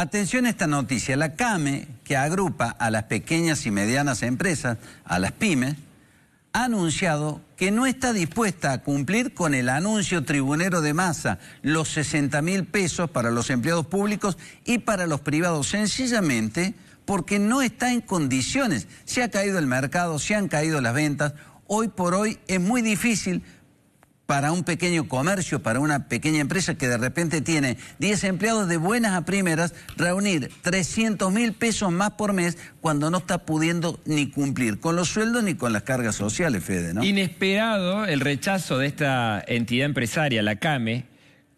Atención a esta noticia. La CAME, que agrupa a las pequeñas y medianas empresas, a las pymes, ha anunciado que no está dispuesta a cumplir con el anuncio tribunero de masa, los 60 mil pesos para los empleados públicos y para los privados, sencillamente porque no está en condiciones. Se ha caído el mercado, se han caído las ventas. Hoy por hoy es muy difícil para un pequeño comercio, para una pequeña empresa que de repente tiene 10 empleados de buenas a primeras, reunir 300 mil pesos más por mes cuando no está pudiendo ni cumplir con los sueldos ni con las cargas sociales, Fede, ¿no? Inesperado el rechazo de esta entidad empresaria, la CAME,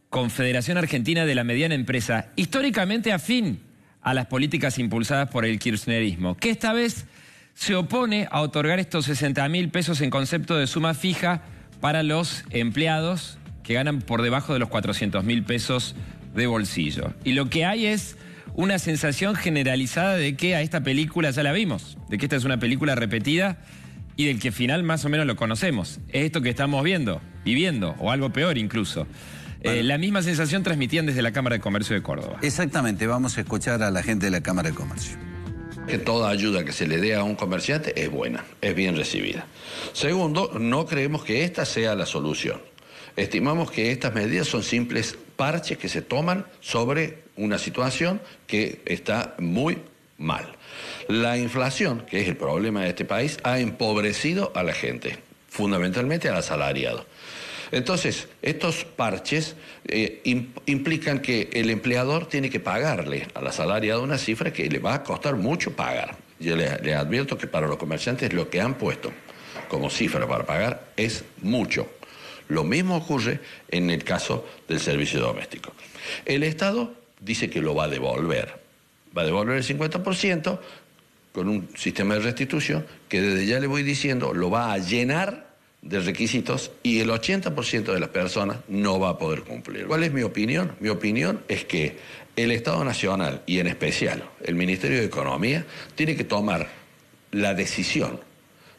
Confederación Argentina de la Mediana Empresa, históricamente afín a las políticas impulsadas por el kirchnerismo, que esta vez se opone a otorgar estos 60 mil pesos en concepto de suma fija para los empleados que ganan por debajo de los 400 mil pesos de bolsillo. Y lo que hay es una sensación generalizada de que a esta película ya la vimos, de que esta es una película repetida y del que final más o menos lo conocemos. Es esto que estamos viendo, viviendo, o algo peor incluso. Eh, la misma sensación transmitían desde la Cámara de Comercio de Córdoba. Exactamente, vamos a escuchar a la gente de la Cámara de Comercio que toda ayuda que se le dé a un comerciante es buena, es bien recibida. Segundo, no creemos que esta sea la solución. Estimamos que estas medidas son simples parches que se toman sobre una situación que está muy mal. La inflación, que es el problema de este país, ha empobrecido a la gente, fundamentalmente al asalariado. Entonces, estos parches eh, implican que el empleador tiene que pagarle a salaria de una cifra que le va a costar mucho pagar. Yo le advierto que para los comerciantes lo que han puesto como cifra para pagar es mucho. Lo mismo ocurre en el caso del servicio doméstico. El Estado dice que lo va a devolver. Va a devolver el 50% con un sistema de restitución que desde ya le voy diciendo lo va a llenar de requisitos y el 80% de las personas no va a poder cumplir. ¿Cuál es mi opinión? Mi opinión es que el Estado Nacional y en especial el Ministerio de Economía tiene que tomar la decisión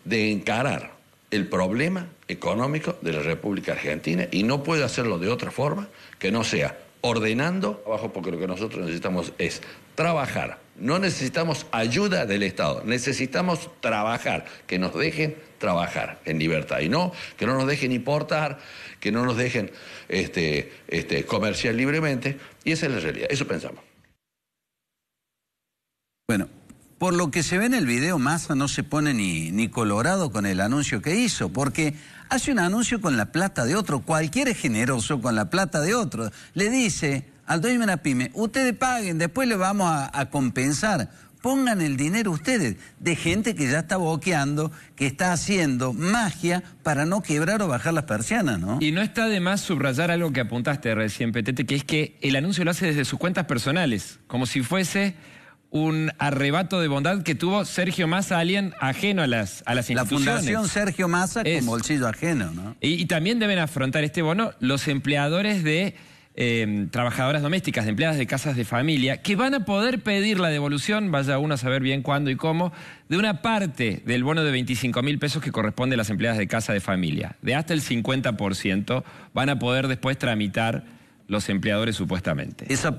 de encarar el problema económico de la República Argentina y no puede hacerlo de otra forma que no sea ordenando abajo, porque lo que nosotros necesitamos es trabajar. No necesitamos ayuda del Estado, necesitamos trabajar, que nos dejen trabajar en libertad y no que no nos dejen importar, que no nos dejen este, este, comerciar libremente. Y esa es la realidad, eso pensamos. Por lo que se ve en el video, Massa no se pone ni, colorado con el anuncio que hizo, porque hace un anuncio con la plata de otro. cualquier es generoso con la plata de otro. Le dice al dueño de pyme, ustedes paguen, después le vamos a, a compensar pongan el dinero ustedes, de gente que ya está boqueando, que está haciendo magia para no quebrar o bajar las persianas, ¿no? Y no está de más subrayar algo que apuntaste recién, Petete, que es que el anuncio lo hace desde sus cuentas personales, como si fuese un arrebato de bondad que tuvo Sergio Massa, alguien ajeno a las, a las instituciones. La Fundación Sergio Massa con bolsillo ajeno, ¿no? Y, también deben afrontar este bono los empleadores de em, trabajadoras domésticas, de empleadas de casas de familia, que van a poder pedir la devolución, vaya uno a saber bien cuándo y cómo, de una parte del bono de 25 mil pesos que corresponde a las empleadas de casa de familia. De hasta el 50% van a poder después tramitar los empleadores supuestamente. Esa